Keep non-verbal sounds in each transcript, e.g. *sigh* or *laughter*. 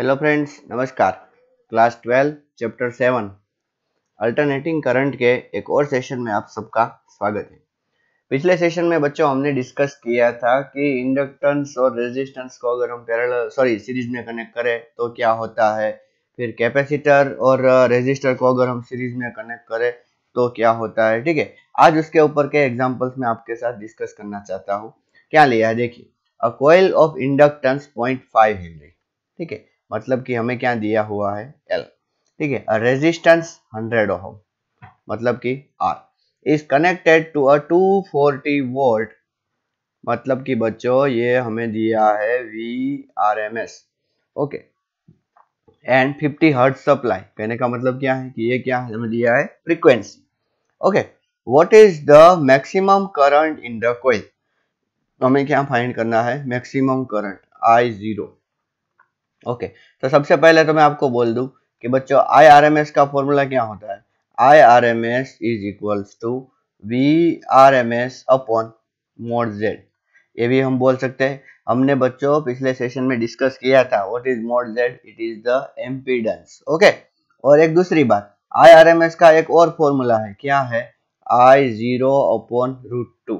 Hello friends नमस्कार class twelve chapter seven alternating current के एक और सेशन में आप सबका स्वागत है पिछले सेशन में बच्चों हमने डिस्कस किया था कि इंडक्टेंस और रेजिस्टेंस को अगर हम पैरेलल सॉरी सीरीज में कनेक्ट करें तो क्या होता है फिर कैपेसिटर और रेजिस्टर uh, को अगर हम सीरीज में कनेक्ट करें तो क्या होता है ठीक है आज उसके ऊपर के एग्जाम्पल्स में आपके साथ डिस्कस करना चाहता हूँ क्या लिया है देखिए a coil of inductance point five henry ठीक है मतलब कि हमें क्या दिया हुआ है एल ठीक है रेजिस्टेंस हंड्रेड ओम मतलब कि R is connected to a two forty volt मतलब कि बच्चों ये हमें दिया है V R M S okay and fifty hertz supply कहने का मतलब क्या है कि ये क्या है हमें दिया है frequency okay what is the maximum current in the coil हमें क्या फाइंड करना है maximum current I zero okay तो सबसे पहले तो मैं आपको बोल दू कि बच्चों आई आर एम एस का फॉर्मूला क्या होता है I R M S is equals to V R M S upon mod Z ये भी हम बोल सकते हैं हमने बच्चों पिछले सेशन में डिस्कस किया था what is mod Z it is the impedance okay और एक दूसरी बात आई आर एम एस का एक और फॉर्मूला है क्या है I zero upon root two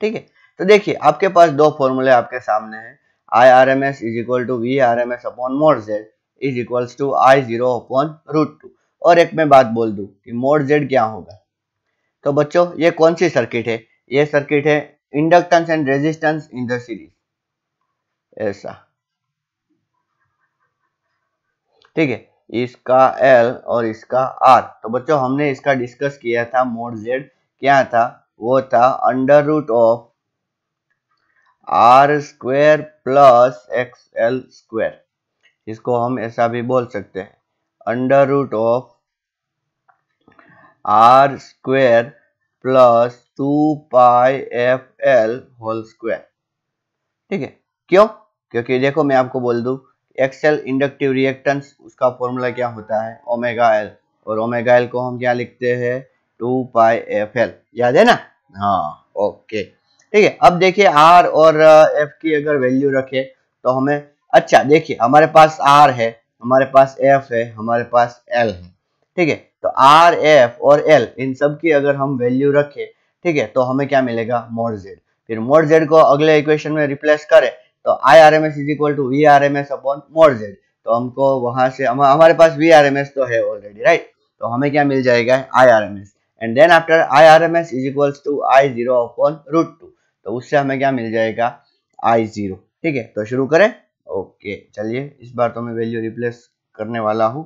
ठीक है तो देखिए आपके पास दो फॉर्मूले आपके सामने हैं I R M S is equal to V R M S upon mod Z is equals to I zero upon root two और एक मैं बात बोल दू कि मोड जेड क्या होगा तो बच्चों ये कौन सी सर्किट है ये सर्किट है inductance and resistance in the series ऐसा ठीक है इसका L और इसका R तो बच्चों हमने इसका डिस्कस किया था मोड Z क्या था वो था under root of R square plus X L square इसको हम ऐसा भी बोल सकते हैं under root of R square plus two pi F L whole square ठीक है क्यों क्योंकि देखो मैं आपको बोल दू एक्सएल इंडक्टिव रिएक्टेंस उसका फॉर्मूला क्या होता है ओमेगा एल और ओमेगा एल को हम क्या लिखते हैं टू पाई एफ एल याद है ना हाँ ओके ठीक है अब देखिए आर और एफ की अगर वैल्यू रखे तो हमें अच्छा देखिए हमारे पास आर है हमारे पास एफ है हमारे पास एल है ठीक है तो आर एफ और एल इन सब की अगर हम वैल्यू रखे ठीक है तो हमें क्या मिलेगा मोर जेड फिर मोर जेड को अगले इक्वेशन में रिप्लेस करें तो I R M S is equal to V R M S upon mod Z तो हमको वहां से हम, हमारे पास वी आर एम एस तो है ऑलरेडी राइट तो हमें क्या मिल जाएगा I R M S and then after I R M S is equal to I zero upon root two तो उससे हमें क्या मिल जाएगा आई जीरो ठीक है तो शुरू करें ओके चलिए इस बार तो मैं वैल्यू रिप्लेस करने वाला हूँ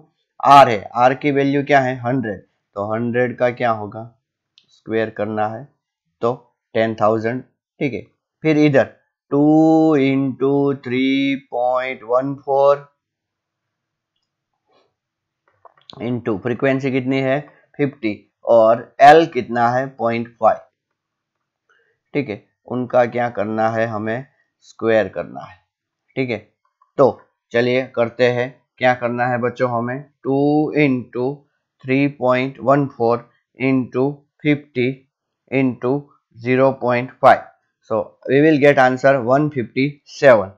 आर है आर की वैल्यू क्या है हंड्रेड तो हंड्रेड का क्या होगा स्क्वेयर करना है तो टेन थाउजेंड ठीक है फिर इधर two into three point one four into frequency कितनी है फिफ्टी और एल कितना है पॉइंट फाइव ठीक है उनका क्या करना है हमें स्क्वायर करना है ठीक है तो चलिए करते हैं क्या करना है बच्चों हमें two into three point one four into fifty into zero point five fifty seven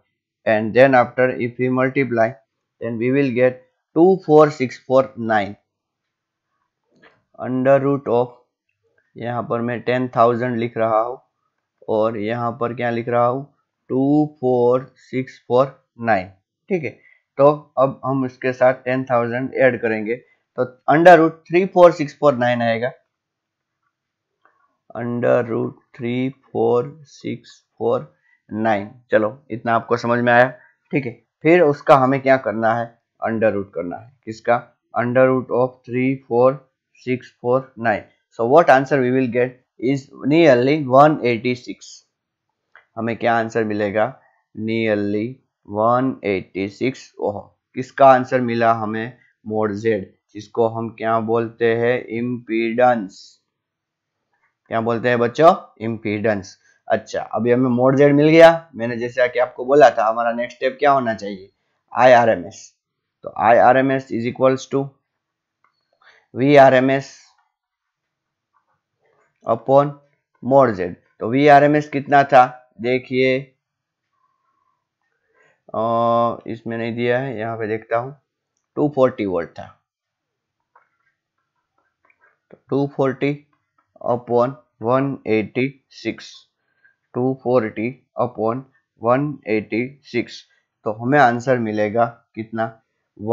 and then after 157 you multiply then we will get two four six four nine under root of यहाँ पर मैं ten thousand लिख रहा हूँ और यहाँ पर क्या लिख रहा हूँ two four six four nine ठीक है तो अब हम इसके साथ टेन थाउजेंड एड करेंगे तो under root three four six four nine आएगा under root three four six four nine चलो इतना आपको समझ में आया ठीक है फिर उसका हमें क्या करना है अंडर रूट करना है किसका under root of three four six four nine so what answer we will get is nearly 186 हमें क्या आंसर मिलेगा नियरली 186 ओह किसका आंसर मिला हमें मोड जेड जिसको हम क्या बोलते हैं इम्पीडेंस क्या बोलते हैं बच्चों इम्पीडेंस अच्छा अभी हमें मोड जेड मिल गया मैंने जैसे कि आपको बोला था हमारा नेक्स्ट स्टेप क्या होना चाहिए आई आर एम एस तो I R M S is equals to V R M S upon mod Z तो वी आर एम एस कितना था देखिए इसमें नहीं दिया है यहाँ पे देखता हूँ 240 वोल्ट था तो 240 अपॉन 186 240 अपॉन 186 तो हमें आंसर मिलेगा कितना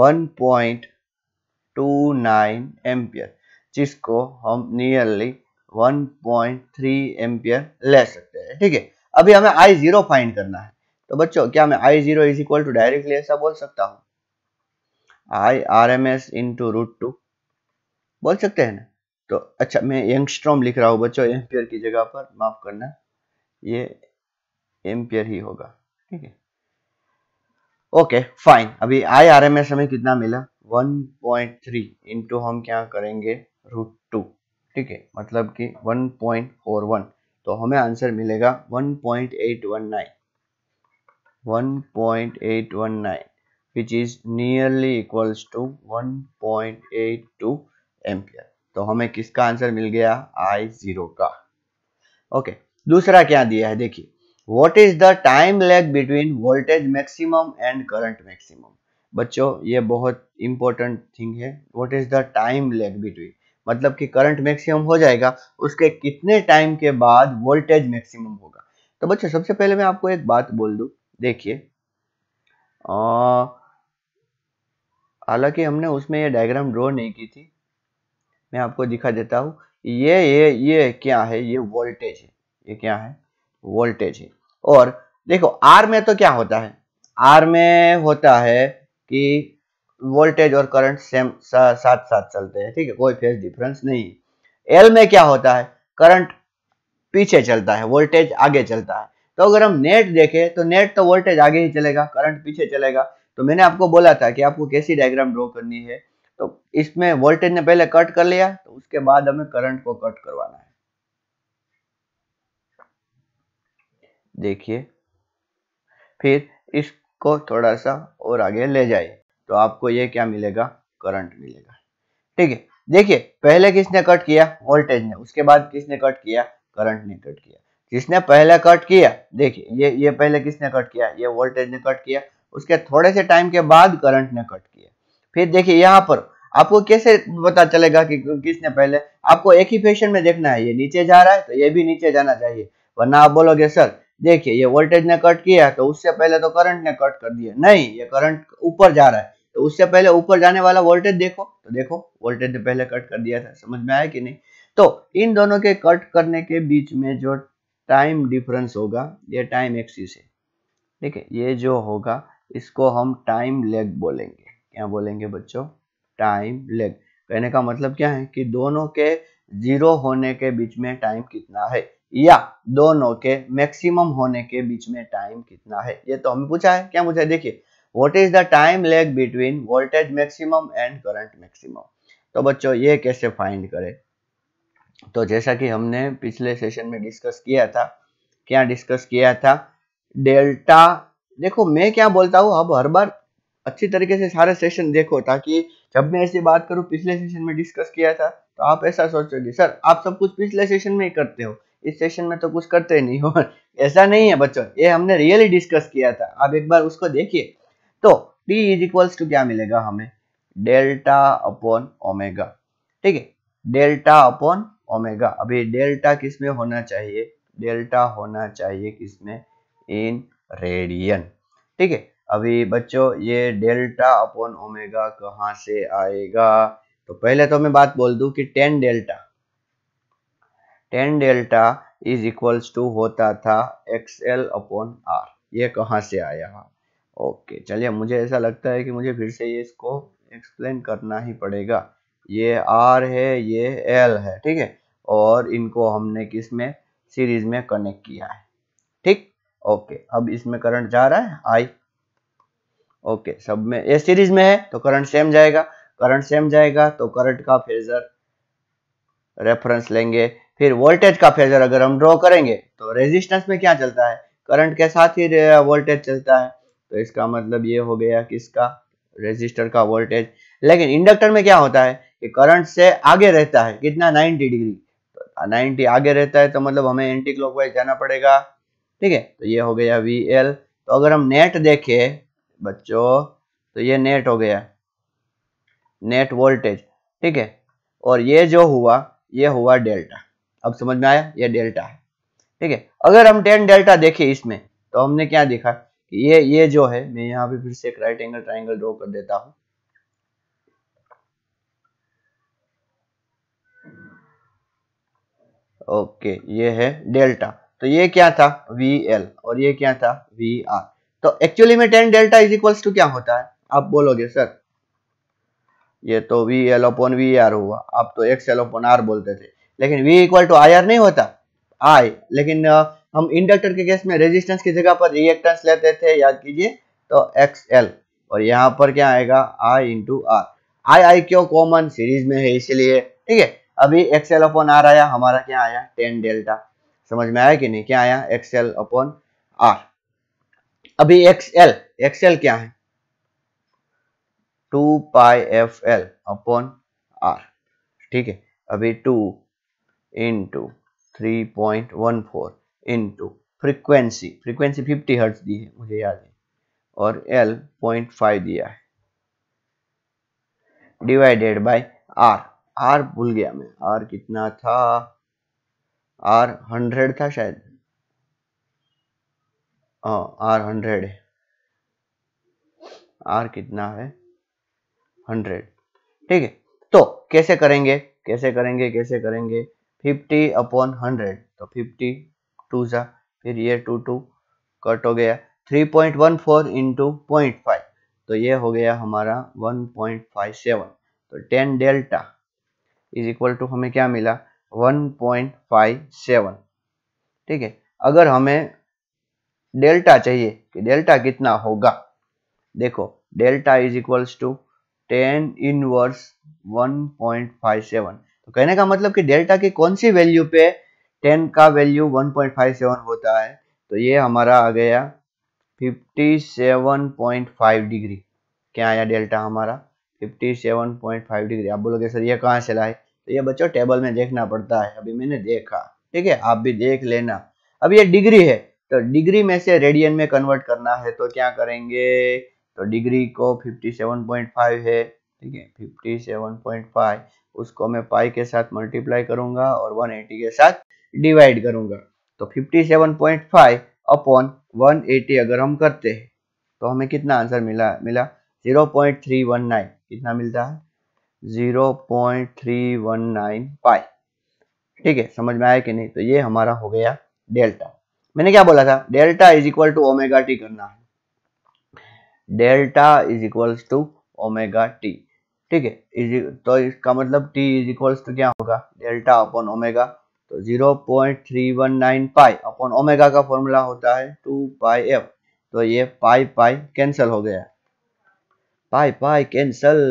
1.29 एम्पियर जिसको हम नियरली 1.3 एम्पियर ले सकते हैं ठीक है अभी हमें आई जीरो फाइंड करना है तो बच्चों क्या मैं I zero is equal to directly ऐसा बोल सकता हूँ I R M S into root two बोल सकते हैं ना तो अच्छा मैं यंगस्ट्रॉम लिख रहा हूँ बच्चों एम्पियर की जगह पर माफ करना ये एम्पियर ही होगा ठीक है ओके फाइन अभी आई आर एम एस हमें कितना मिला 1.3 इंटू हम क्या करेंगे रूट टू ठीक है मतलब कि 1.41 तो हमें आंसर मिलेगा 1.819 1.819 which is nearly equals to 1.82 ampere तो हमें किसका आंसर मिल गया I0 का ओके दूसरा क्या दिया है देखिए what is the time lag between voltage maximum and current maximum बच्चों ये बहुत इंपॉर्टेंट थिंग है what is the time lag between मतलब कि करंट मैक्सिमम हो जाएगा उसके कितने टाइम के बाद वोल्टेज मैक्सिमम होगा तो बच्चों सबसे पहले मैं आपको एक बात बोल दू देखिए हालांकि हमने उसमें ये डायग्राम ड्रॉ नहीं की थी मैं आपको दिखा देता हूँ ये ये ये क्या है ये वोल्टेज है ये क्या है वोल्टेज है और देखो आर में तो क्या होता है आर में होता है कि वोल्टेज और करंट सेम सा, साथ साथ चलते हैं ठीक है कोई फेज डिफरेंस नहीं एल में क्या होता है करंट पीछे चलता है वोल्टेज आगे चलता है तो अगर हम नेट देखें तो नेट तो वोल्टेज आगे ही चलेगा करंट पीछे चलेगा तो मैंने आपको बोला था कि आपको कैसी डायग्राम ड्रॉ करनी है तो इसमें वोल्टेज ने पहले कट कर लिया तो उसके बाद हमें करंट को कट करवाना है देखिए फिर इसको थोड़ा सा और आगे ले जाइए तो आपको ये क्या मिलेगा करंट मिलेगा ठीक है देखिए पहले किसने कट किया वोल्टेज ने उसके बाद किसने कट किया करंट ने कट किया जिसने पहले कट किया देखिए ये ये पहले किसने कट किया ये वोल्टेज ने कट किया उसके थोड़े से टाइम के बाद करंट ने कट किया फिर देखिए यहाँ पर आपको कैसे पता चलेगा कि किसने पहले आपको एक ही फैशन में देखना है ये नीचे जा रहा है तो ये भी नीचे जाना चाहिए वरना आप बोलोगे सर देखिए ये वोल्टेज ने कट किया तो उससे पहले तो करंट ने कट कर दिया नहीं ये करंट ऊपर जा रहा है तो उससे पहले ऊपर जाने वाला वोल्टेज देखो तो देखो वोल्टेज ने पहले कट कर दिया था समझ में आया कि नहीं तो इन दोनों के कट करने के बीच में जो टाइम डिफरेंस होगा ये टाइम एक्सिस है ठीक है ये जो होगा इसको हम टाइम लेग बोलेंगे क्या बोलेंगे बच्चों टाइम लेग कहने का मतलब क्या है कि दोनों के जीरो होने के बीच में टाइम कितना है या दोनों के मैक्सिमम होने के बीच में टाइम कितना है ये तो हमें पूछा है क्या पूछा है देखिए what is the time lag between voltage maximum and current maximum तो बच्चों ये कैसे फाइंड करें तो जैसा कि हमने पिछले सेशन में डिस्कस किया था क्या डिस्कस किया था डेल्टा देखो मैं क्या बोलता हूँ अब हर बार अच्छी तरीके से सारे सेशन देखो ताकि जब मैं ऐसी बात करूँ पिछले सेशन में डिस्कस किया था तो आप ऐसा सोचोगे सर आप सब कुछ पिछले सेशन में ही करते हो इस सेशन में तो कुछ करते नहीं हो *laughs* ऐसा नहीं है बच्चों ये हमने रियली डिस्कस किया था आप एक बार उसको देखिए तो d इज इक्वल्स टू क्या मिलेगा हमें डेल्टा अपॉन ओमेगा ठीक है डेल्टा अपॉन ओमेगा अभी डेल्टा किस में होना चाहिए डेल्टा होना चाहिए किसमें इन रेडियन ठीक है अभी बच्चों ये डेल्टा अपॉन ओमेगा कहाँ से आएगा तो पहले तो मैं बात बोल दू कि tan delta tan delta is equals to होता था एक्स एल अपॉन आर ये कहाँ से आया ओके चलिए मुझे ऐसा लगता है कि मुझे फिर से ये इसको एक्सप्लेन करना ही पड़ेगा ये आर है ये एल है ठीक है और इनको हमने किस में सीरीज में कनेक्ट किया है ठीक ओके अब इसमें करंट जा रहा है आई ओके सब में ये सीरीज में है तो करंट सेम जाएगा करंट सेम जाएगा तो करंट का फेजर रेफरेंस लेंगे फिर वोल्टेज का फेजर अगर हम ड्रॉ करेंगे तो रेजिस्टेंस में क्या चलता है करंट के साथ ही वोल्टेज चलता है तो इसका मतलब ये हो गया किसका रेजिस्टर का वोल्टेज लेकिन इंडक्टर में क्या होता है कि करंट से आगे रहता है कितना 90 डिग्री तो 90 आगे रहता है तो मतलब हमें एंटी क्लॉकवाइज जाना पड़ेगा ठीक है तो ये हो गया वी एल तो अगर हम नेट देखें बच्चों तो ये नेट हो गया नेट वोल्टेज ठीक है और ये जो हुआ ये हुआ डेल्टा अब समझ में आया ये डेल्टा है ठीक है अगर हम टेन डेल्टा देखें इसमें तो हमने क्या देखा ये ये जो है मैं यहाँ पे फिर से एक राइट एंगल ट्राइंगल ड्रॉ कर देता हूं ओके ये है डेल्टा तो ये क्या था वी एल और ये क्या था वी आर तो एक्चुअली में tan delta is equals to क्या होता है आप बोलोगे सर ये तो V L upon V R हुआ आप तो एक्स एल ओपन आर बोलते थे लेकिन V equal to I R नहीं होता आई लेकिन हम इंडक्टर के केस में रेजिस्टेंस की जगह पर रिएक्टेंस लेते थे याद कीजिए तो एक्स एल और यहाँ पर क्या आएगा आई इंटू आर आई आई क्यों कॉमन सीरीज में है इसीलिए ठीक है अभी एक्सएल अपॉन आर आया हमारा क्या आया टेन डेल्टा समझ में आया कि नहीं क्या आया एक्सएल अपॉन आर अभी एक्स एक्स एक्सएल क्या है two pi F L upon R ठीक है अभी two into three point one four into frequency frequency 50 hertz दी है मुझे याद है और एल पॉइंट फाइव दिया है डिवाइडेड बाय आर आर भूल गया मैं आर कितना था आर हंड्रेड था शायद आर हंड्रेड आर कितना है हंड्रेड ठीक है तो कैसे करेंगे कैसे करेंगे कैसे करेंगे फिफ्टी अपॉन हंड्रेड तो फिफ्टी टू सा फिर ये टू टू कट हो गया three point one four into point five तो ये हो गया हमारा वन पॉइंट फाइव सेवन तो tan delta is equal to हमें क्या मिला वन पॉइंट फाइव सेवन ठीक है अगर हमें डेल्टा चाहिए कि डेल्टा कितना होगा देखो delta is equals to tan inverse one point five seven तो कहने का मतलब कि डेल्टा की कौन सी वैल्यू पे टेन का वैल्यू 1.57 होता है तो ये हमारा आ गया 57.5 डिग्री क्या आया डेल्टा हमारा 57.5 डिग्री आप बोलोगे सर ये कहाँ से लाए तो ये बच्चों टेबल में देखना पड़ता है अभी मैंने देखा ठीक है आप भी देख लेना अब ये डिग्री है तो डिग्री में से रेडियन में कन्वर्ट करना है तो क्या करेंगे तो डिग्री को 57.5 है ठीक है 57.5 उसको मैं पाई के साथ मल्टीप्लाई करूंगा और 180 के साथ डिवाइड करूंगा तो 57.5 अपॉन 180 अगर हम करते हैं तो हमें कितना आंसर मिला मिला 0.319 कितना मिलता है 0.319 पाई ठीक है समझ में आया कि नहीं तो ये हमारा हो गया डेल्टा मैंने क्या बोला था delta is equal to omega T करना है delta is equal to omega T ठीक है e- तो इसका मतलब टी इज इक्वल्स टू क्या होगा डेल्टा अपॉन ओमेगा तो 0.319 पाई अपॉन ओमेगा का फॉर्मूला होता है टू पाई एफ तो ये पाई पाई कैंसिल हो गया पाई पाई कैंसिल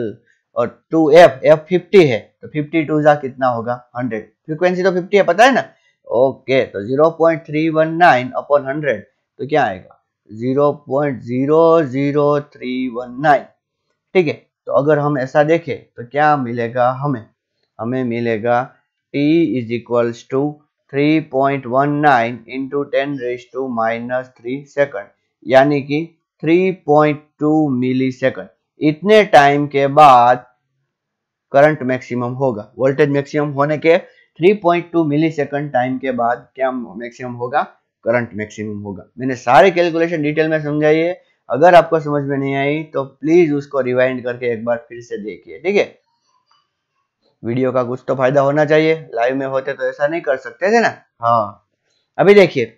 और टू एफ एफ फिफ्टी है तो फिफ्टी टू जा कितना होगा हंड्रेड फ्रीक्वेंसी तो फिफ्टी है पता है ना ओके तो zero point three one nine upon hundred तो क्या आएगा zero point zero zero three one nine ठीक है तो अगर हम ऐसा देखें तो क्या मिलेगा हमें हमें मिलेगा T is equals to 3.19 into 10 raised to minus 3 second यानी कि 3.2 मिली इतने टाइम के बाद करंट मैक्सिमम होगा वोल्टेज मैक्सिमम होने के 3.2 मिली सेकंड टाइम के बाद क्या मैक्सिमम होगा करंट मैक्सिमम होगा मैंने सारे कैलकुलेशन डिटेल में समझाई है अगर आपको समझ में नहीं आई तो प्लीज उसको रिवाइंड करके एक बार फिर से देखिए ठीक है वीडियो का कुछ तो फायदा होना चाहिए लाइव में होते तो ऐसा नहीं कर सकते थे ना हाँ अभी देखिए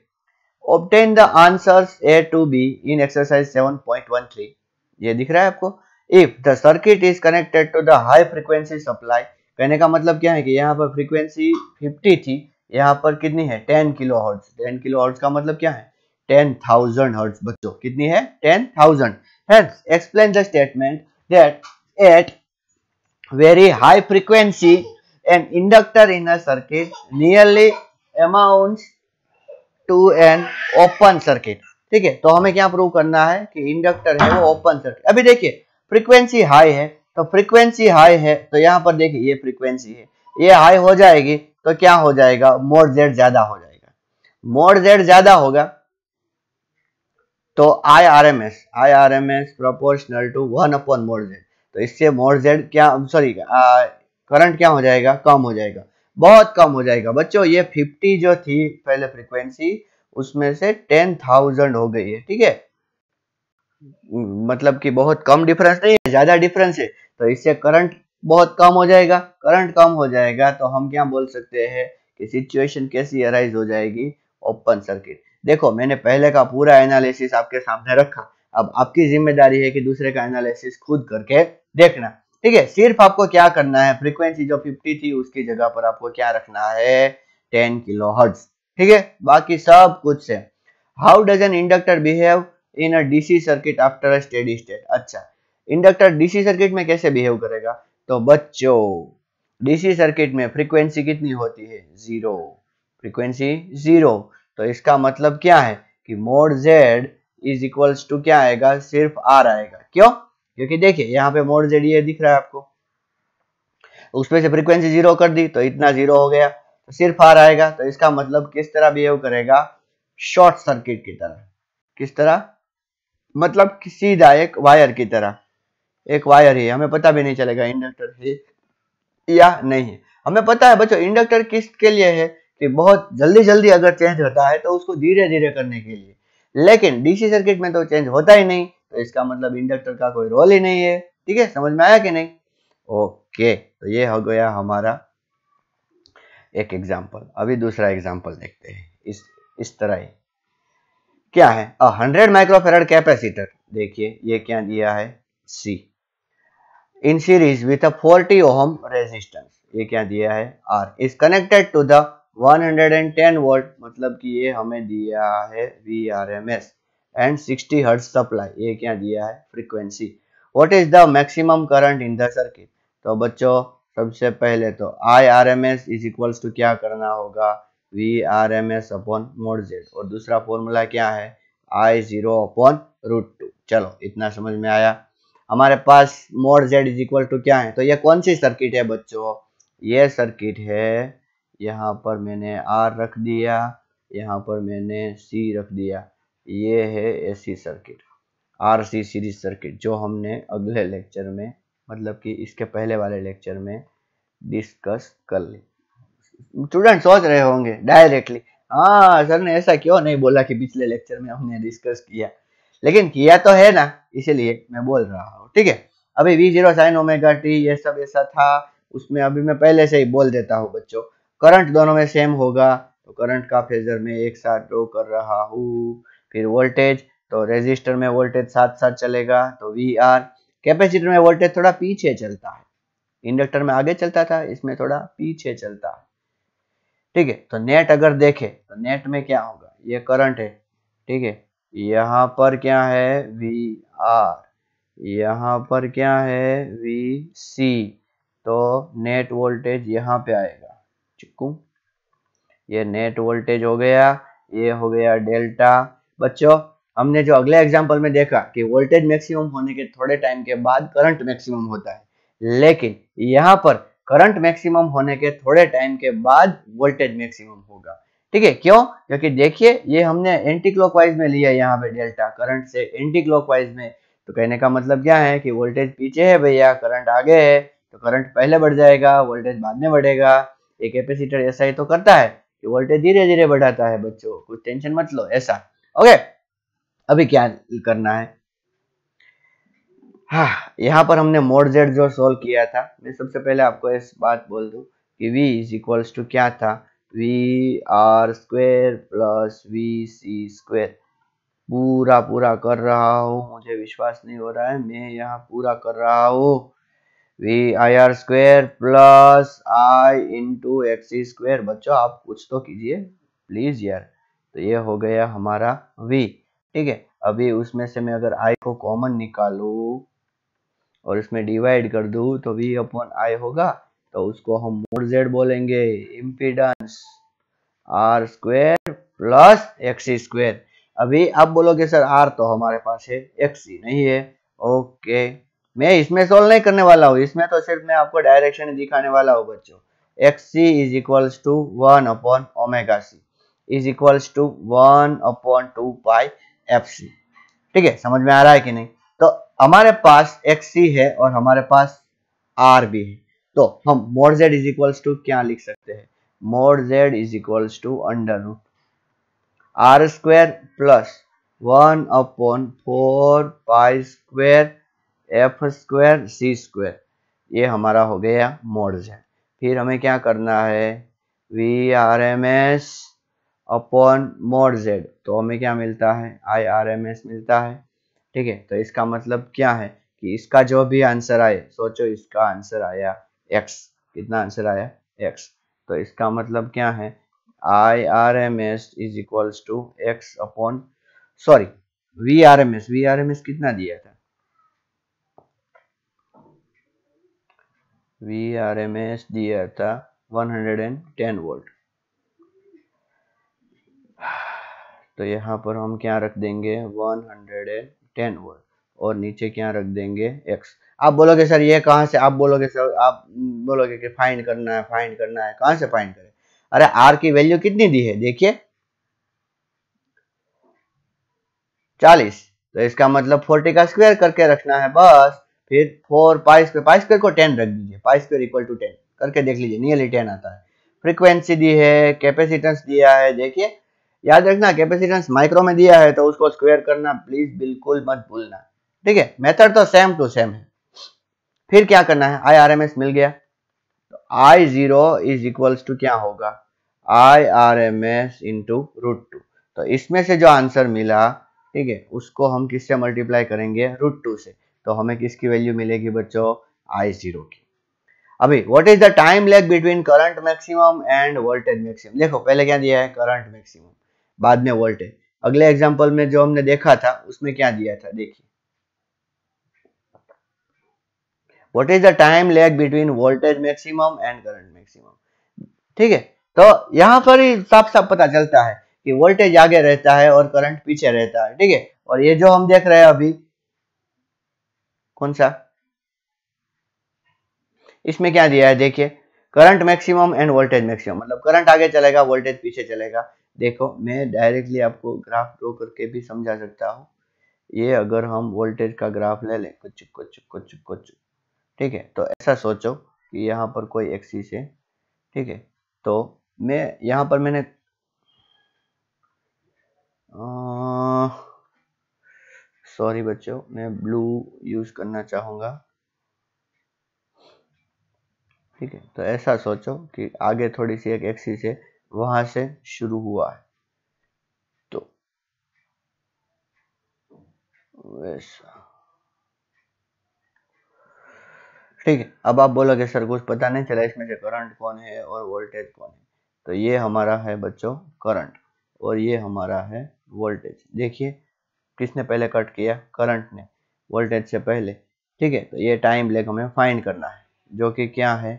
obtain the answer A to B in exercise seven point one three ये दिख रहा है आपको if the circuit is connected to the high frequency supply कहने का मतलब क्या है कि यहाँ पर फ्रीक्वेंसी 50 थी यहाँ पर कितनी है 10 किलो हर्ट्स 10 किलो हर्ट्स का मतलब क्या है 10,000 हर्ट्स बच्चों कितनी है 10,000 hence explain the statement that at very high frequency an inductor in a circuit nearly amounts to an open circuit ठीक है तो हमें क्या प्रूव करना है कि इंडक्टर है वो ओपन सर्किट अभी देखिए फ्रीक्वेंसी हाई है तो फ्रीक्वेंसी हाई है तो यहाँ पर देखिए ये फ्रीक्वेंसी है ये हाई हो जाएगी तो क्या हो जाएगा मोड जेड ज्यादा हो जाएगा मोड जेड ज्यादा होगा तो I R M S I R M S proportional to one upon mod Z तो इससे मोर जेड क्या सॉरी करंट क्या हो जाएगा कम हो जाएगा बहुत कम हो जाएगा बच्चों ये 50 जो थी पहले फ्रीक्वेंसी उसमें से 10,000 हो गई है ठीक है मतलब कि बहुत कम डिफरेंस नहीं है ज्यादा डिफरेंस है तो इससे करंट बहुत कम हो जाएगा करंट कम हो जाएगा तो हम क्या बोल सकते हैं कि सिचुएशन कैसी अराइज हो जाएगी ओपन सर्किट देखो मैंने पहले का पूरा एनालिसिस आपके सामने रखा अब आपकी जिम्मेदारी है कि दूसरे का एनालिसिस खुद करके देखना ठीक है सिर्फ आपको क्या करना है फ्रीक्वेंसी जो 50 थी उसकी जगह पर आपको क्या रखना है 10 किलो हर्ट्स ठीक है बाकी सब कुछ से how does an inductor behave in a DC circuit after a steady state अच्छा इंडक्टर डीसी सर्किट में कैसे बिहेव करेगा तो बच्चों डीसी सर्किट में फ्रीक्वेंसी कितनी होती है जीरो फ्रीक्वेंसी जीरो तो इसका मतलब क्या है कि mod Z is equals to क्या आएगा सिर्फ आर आएगा क्यों क्योंकि देखिए यहाँ पे मोड जेडीए दिख रहा है आपको उसमें से फ्रीक्वेंसी जीरो कर दी तो इतना जीरो हो गया तो सिर्फ आर आएगा तो इसका मतलब किस तरह बिहेव करेगा शॉर्ट सर्किट की तरह किस तरह मतलब सीधा एक वायर की तरह एक वायर ही हमें पता भी नहीं चलेगा इंडक्टर है या नहीं है हमें पता है बच्चों इंडक्टर किस के लिए है कि बहुत जल्दी जल्दी अगर चेंज होता है तो उसको धीरे धीरे करने के लिए लेकिन डीसी सर्किट में तो चेंज होता ही नहीं तो इसका मतलब इंडक्टर का कोई रोल ही नहीं है ठीक है समझ में आया कि नहीं ओके तो ये हो गया हमारा एक एग्जाम्पल अभी दूसरा एग्जाम्पल देखते हैं इस इस तरह है। क्या है हंड्रेड माइक्रोफेरड कैपेसिटर देखिए ये क्या दिया है C in series with a forty ohm resistance ये क्या दिया है R is connected to the 110 volt मतलब कि ये हमें दिया है V R M S and 60 hertz supply ये क्या दिया है frequency what is the maximum current in the circuit तो बच्चों सबसे पहले तो I R M S is equals to क्या करना होगा V R M S upon mod Z और दूसरा फॉर्मूला क्या है I zero upon root two चलो इतना समझ में आया हमारे पास mod Z is equal to क्या है तो ये कौन सी सर्किट है बच्चों ये सर्किट है यहाँ पर मैंने आर रख दिया यहाँ पर मैंने सी रख दिया ये है AC circuit RC series circuit जो हमने अगले लेक्चर में मतलब कि इसके पहले वाले लेक्चर में डिस्कस कर ली स्टूडेंट सोच रहे होंगे डायरेक्टली हाँ सर ने ऐसा क्यों नहीं बोला कि पिछले लेक्चर में हमने डिस्कस किया लेकिन किया तो है ना इसीलिए मैं बोल रहा हूँ ठीक है अभी V zero sine omega T ये सब ऐसा था उसमें अभी मैं पहले से ही बोल देता हूँ बच्चों करंट दोनों में सेम होगा तो करंट का फेजर में एक साथ ड्रॉ कर रहा हूँ फिर वोल्टेज तो रेजिस्टर में वोल्टेज साथ साथ चलेगा तो वी आर कैपेसिटर में वोल्टेज थोड़ा पीछे चलता है इंडक्टर में आगे चलता था इसमें थोड़ा पीछे चलता है ठीक है तो नेट अगर देखे तो नेट में क्या होगा ये करंट है ठीक है यहाँ पर क्या है वी आर यहाँ पर क्या है वी सी तो नेट वोल्टेज यहाँ पे आएगा चिक्कू ये नेट वोल्टेज हो गया ये हो गया डेल्टा बच्चों हमने जो अगले एग्जाम्पल में देखा कि वोल्टेज मैक्सिमम होने के थोड़े टाइम के बाद करंट मैक्सिमम होता है लेकिन यहाँ पर करंट मैक्सिमम होने के थोड़े टाइम के बाद वोल्टेज मैक्सिमम होगा ठीक है क्यों क्योंकि देखिए ये हमने एंटी क्लॉकवाइज में लिया यहाँ पे डेल्टा करंट से एंटी क्लॉकवाइज में तो कहने का मतलब क्या है कि वोल्टेज पीछे है भैया करंट आगे है तो करंट पहले बढ़ जाएगा वोल्टेज बाद में बढ़ेगा ये कैपेसिटर ऐसा ही तो करता है कि वोल्टेज धीरे धीरे बढ़ाता है बच्चों कुछ टेंशन मत लो ऐसा ओके अभी क्या करना है हा यहाँ पर हमने मोड जेड जो सोल्व किया था मैं सबसे पहले आपको इस बात बोल दू कि v इज इक्वल्स टू क्या था v r square plus V C square पूरा पूरा कर रहा हूँ मुझे विश्वास नहीं हो रहा है मैं यहाँ पूरा कर रहा हूँ V I R square plus I into X square बच्चों आप कुछ तो कीजिए प्लीज यार तो ये हो गया हमारा v ठीक है अभी उसमें से मैं अगर i को कॉमन निकालू और इसमें डिवाइड कर दू तो v अपॉन आई होगा तो उसको हम मोड जेड बोलेंगे impedance R square plus X square अभी आप बोलोगे सर आर तो हमारे पास है एक्स नहीं है ओके मैं इसमें सोल्व नहीं करने वाला हूँ इसमें तो सिर्फ मैं आपको डायरेक्शन दिखाने वाला हूँ बच्चों X C is equals to one upon omega C is equals to one upon two pi F C ठीक है समझ में आ रहा है कि नहीं तो हमारे पास एक्स सी है और हमारे पास आर भी है तो हम mod Z is equals to क्या लिख सकते हैं mod Z is equals to under root R square plus one upon four pi square F square C square ये हमारा हो गया मोड जेड फिर हमें क्या करना है V R M S upon mod Z तो हमें क्या मिलता है आई आर एम एस मिलता है ठीक है तो इसका मतलब क्या है कि इसका जो भी आंसर आए सोचो इसका आंसर आया एक्स कितना आंसर आया एक्स तो इसका मतलब क्या है I R M S is equals to X upon sorry V R M S V R M S कितना दिया था वी आर एम एस दिया था 110 वोल्ट तो यहाँ पर हम क्या रख देंगे 110 वोल्ट और नीचे क्या रख देंगे एक्स आप बोलोगे सर ये कहाँ से आप बोलोगे सर आप बोलोगे कि फाइंड करना है फाइंड करना है कहाँ से फाइंड करें अरे आर की वैल्यू कितनी दी है देखिए चालीस तो इसका मतलब फोर्टी का स्क्वायर करके रखना है बस फिर four pi square pi square को टेन रख दीजिए pi square equal to ten करके देख लीजिए नियरली टेन आता है फ्रीक्वेंसी दी है कैपेसिटेंस दिया है देखिए याद रखना कैपेसिटेंस माइक्रो में दिया है तो उसको स्क्वायर करना प्लीज बिल्कुल मत भूलना ठीक है मेथड तो सेम टू सेम है फिर क्या करना है आई आर एम एस मिल गया तो I zero is equals to क्या होगा I R M S into root two तो इसमें से जो आंसर मिला ठीक है उसको हम किससे मल्टीप्लाई करेंगे रूट टू से तो हमें किसकी वैल्यू मिलेगी बच्चों आई जीरो की अभी what is the time lag between current maximum and voltage maximum देखो पहले क्या दिया है करंट मैक्सिमम बाद में वोल्टेज अगले एग्जाम्पल में जो हमने देखा था उसमें क्या दिया था देखिए what is the time lag between voltage maximum and current maximum ठीक है तो यहाँ पर ही साफ साफ पता चलता है कि वोल्टेज आगे रहता है और करंट पीछे रहता है ठीक है और ये जो हम देख रहे हैं अभी कौन सा इसमें क्या दिया है देखिए current maximum and voltage maximum मतलब करंट आगे चलेगा वोल्टेज पीछे चलेगा देखो मैं डायरेक्टली आपको ग्राफ ड्रो करके भी समझा सकता हूँ ये अगर हम वोल्टेज का ग्राफ ले लें कुछ कुछ कुछ कुछ ठीक है तो ऐसा सोचो कि यहाँ पर कोई एक्सिस है ठीक है तो मैं यहाँ पर मैंने सॉरी बच्चों मैं ब्लू यूज करना चाहूंगा ठीक है तो ऐसा सोचो कि आगे थोड़ी सी एक एक्सिस है वहां से शुरू हुआ है तो वैसा ठीक है अब आप बोलोगे सर कुछ पता नहीं चला इसमें से करंट कौन है और वोल्टेज कौन है तो ये हमारा है बच्चों करंट और ये हमारा है वोल्टेज देखिए किसने पहले कट किया करंट ने वोल्टेज से पहले ठीक है तो ये टाइम लेग हमें फाइंड करना है जो कि क्या है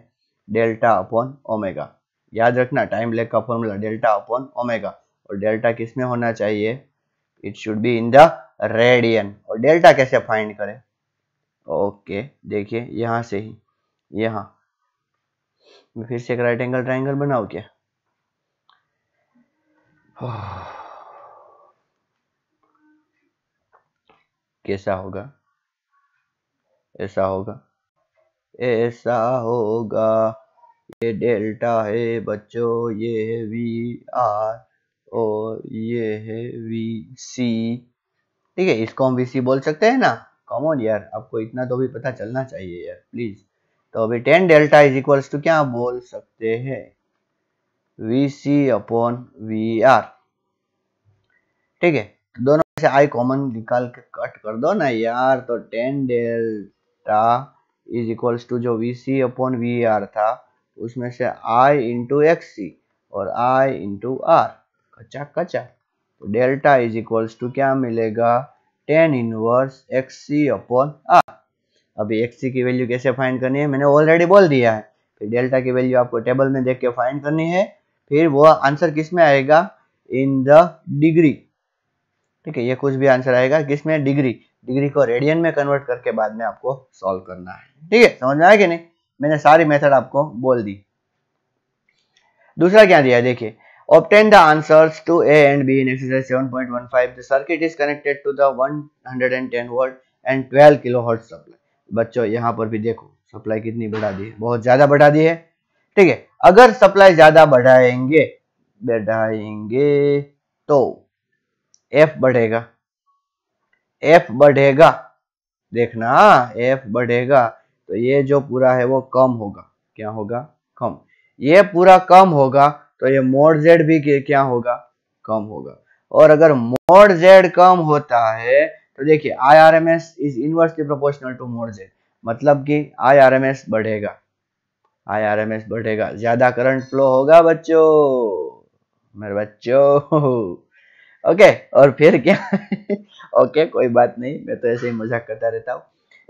डेल्टा अपॉन ओमेगा याद रखना टाइम लेग का फॉर्मूला डेल्टा अपॉन ओमेगा और डेल्टा किस में होना चाहिए it should be in the radian और डेल्टा कैसे फाइंड करें ओके देखिए यहां से ही यहां मैं फिर से एक राइट एंगल ट्राइंगल बनाऊ क्या कैसा होगा ऐसा होगा ऐसा होगा ये डेल्टा है बच्चों ये है वी आर और ये है वी सी ठीक है इसको हम वी सी बोल सकते हैं ना कॉमन यार आपको इतना तो भी पता चलना चाहिए यार प्लीज तो अभी tan delta is equals to क्या बोल सकते हैं V C upon V R ठीक है दोनों से आई कॉमन निकाल के कट कर दो ना यार तो tan delta is equals to जो V C upon V R था उसमें से आई इंटू एक्स सी और आई इंटू आर कचा कचा तो डेल्टा इज इक्वल्स टू क्या मिलेगा tan inverse X C upon R अभी एक्स सी की वैल्यू कैसे फाइंड करनी है मैंने ऑलरेडी बोल दिया है फिर डेल्टा की वैल्यू आपको टेबल में देख के फाइंड करनी है फिर वो आंसर किस में आएगा इन द डिग्री ठीक है ये कुछ भी आंसर आएगा किसमें डिग्री डिग्री को रेडियन में कन्वर्ट करके बाद में आपको सॉल्व करना है ठीक है समझ में आया कि नहीं मैंने सारी मेथड आपको बोल दी दूसरा क्या दिया है देखिए obtain the answers to a and b in exercise 7.15 the circuit is hundred and ten 110 and twelve kilo kilohertz supply बच्चों यहाँ पर भी देखो सप्लाई कितनी बढ़ा दी है बहुत ज्यादा बढ़ा दी है ठीक है अगर सप्लाई ज्यादा बढ़ाएंगे बढ़ाएंगे तो एफ बढ़ेगा एफ बढ़ेगा देखना एफ बढ़ेगा तो ये जो पूरा है वो कम होगा क्या होगा कम ये पूरा कम होगा तो ये मोड जेड भी क्या होगा कम होगा और अगर मोड जेड कम होता है तो देखिए I R M S is inversely proportional to mod Z मतलब कि आई आर एम एस बढ़ेगा आई आर एम एस बढ़ेगा ज्यादा करंट फ्लो होगा बच्चों मेरे बच्चों ओके और फिर क्या ओके *laughs* कोई बात नहीं मैं तो ऐसे ही मजाक करता रहता हूँ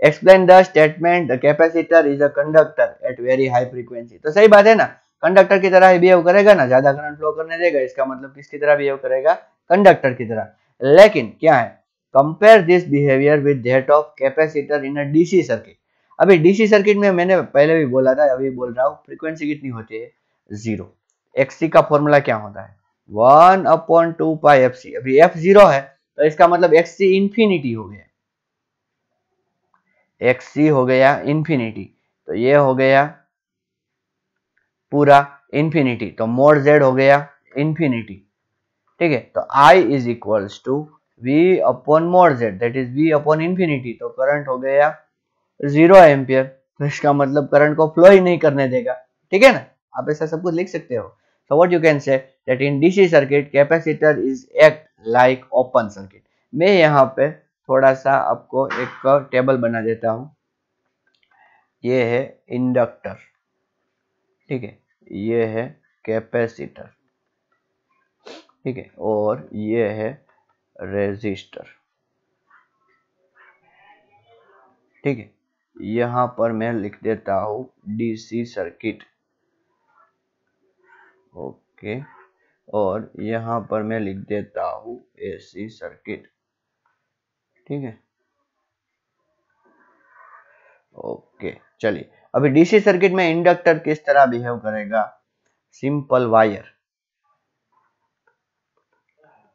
explain the statement the capacitor is a conductor at very high frequency तो सही बात है ना कंडक्टर की तरह बिहेव करेगा ना ज्यादा करंट फ्लो करने देगा इसका मतलब किसकी तरह बिहेव करेगा कंडक्टर की तरह लेकिन क्या है compare this behaviour with that of capacitor in a DC circuit अभी डीसी सर्किट में मैंने पहले भी बोला था अभी बोल रहा हूँ फ्रीक्वेंसी कितनी होती है जीरो एक्सी का फॉर्मूला क्या होता है one upon two pi F C अभी एफ जीरो है तो इसका मतलब एक्ससी इन्फिनिटी हो गया एक्स हो गया इन्फिनिटी तो ये हो गया पूरा इन्फिनिटी तो मोड जेड हो गया इन्फिनिटी ठीक है तो I is equals to V upon mod Z that is V upon infinity तो करंट हो गया जीरो एम्पियर तो इसका मतलब करंट को फ्लो ही नहीं करने देगा ठीक है ना आप ऐसा सब कुछ लिख सकते हो so what you can say that in DC circuit capacitor is act like open circuit मैं यहाँ पे थोड़ा सा आपको एक टेबल बना देता हूँ ये है इंडक्टर ठीक है ये है कैपेसिटर ठीक है और ये है रेजिस्टर ठीक है यहां पर मैं लिख देता हूं डीसी सर्किट ओके और यहां पर मैं लिख देता हूं एसी सर्किट ठीक है ओके चलिए अभी डीसी सर्किट में इंडक्टर किस तरह बिहेव करेगा सिंपल वायर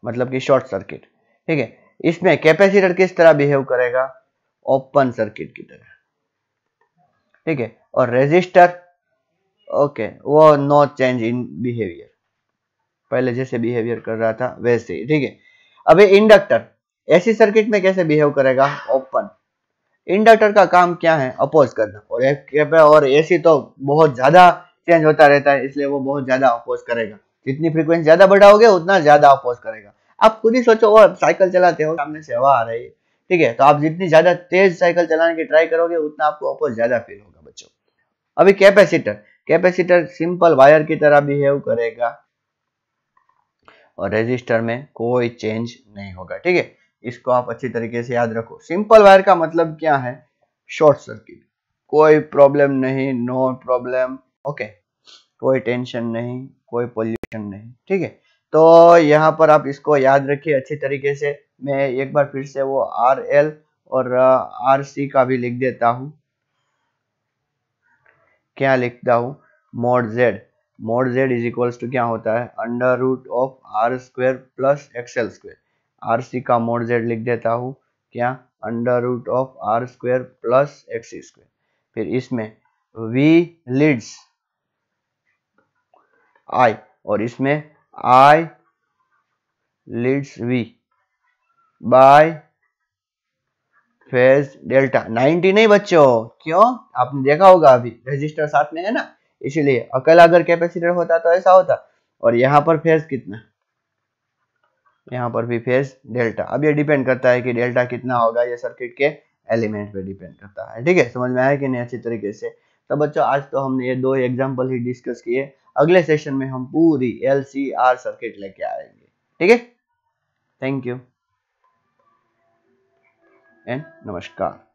मतलब कि शॉर्ट सर्किट ठीक है इसमें कैपेसिटर किस तरह बिहेव करेगा ओपन सर्किट की तरह ठीक है और रेजिस्टर ओके वो नो चेंज इन बिहेवियर पहले जैसे बिहेवियर कर रहा था वैसे ही ठीक है अभी इंडक्टर ऐसी सर्किट में कैसे बिहेव करेगा ओपन इंडक्टर का काम क्या है अपोज करना और और एसी तो बहुत ज्यादा चेंज होता रहता है इसलिए वो बहुत ज्यादा अपोज करेगा जितनी फ्रीक्वेंसी ज्यादा बढ़ाओगे उतना ज्यादा अपोज करेगा आप खुद ही सोचो और साइकिल चलाते हो सामने से हवा आ रही है ठीक है तो आप जितनी ज्यादा तेज साइकिल चलाने की ट्राई करोगे उतना आपको अपोज ज्यादा फील होगा बच्चों अभी कैपेसिटर कैपेसिटर सिंपल वायर की तरह बिहेव करेगा और रेजिस्टर में कोई चेंज नहीं होगा ठीक है इसको आप अच्छी तरीके से याद रखो सिंपल वायर का मतलब क्या है शॉर्ट सर्किट कोई प्रॉब्लम नहीं नो प्रॉब्लम ओके कोई टेंशन नहीं कोई पोल्यूशन नहीं ठीक है तो यहाँ पर आप इसको याद रखिए अच्छी तरीके से मैं एक बार फिर से वो आर एल और आर सी का भी लिख देता हूं क्या लिखता हूँ mod Z mod Z is equals to क्या होता है under root of R square plus XL square R C का मोड जेड लिख देता हूँ क्या under root of R square plus X square फिर इसमें वी लीड्स आई और इसमें I leads V by phase delta 90 नहीं बच्चों क्यों आपने देखा होगा अभी रेजिस्टर साथ में है ना इसीलिए अकेला अगर कैपेसिटर होता तो ऐसा होता और यहाँ पर फेज कितना यहाँ पर भी फेज डेल्टा अब ये डिपेंड करता है कि डेल्टा कितना होगा ये सर्किट के एलिमेंट पे डिपेंड करता है ठीक है समझ में आया कि नहीं अच्छी तरीके से तो बच्चों आज तो हमने ये दो एग्जाम्पल ही डिस्कस किए अगले सेशन में हम पूरी एल सी आर सर्किट लेके आएंगे ठीक है थैंक यू एंड नमस्कार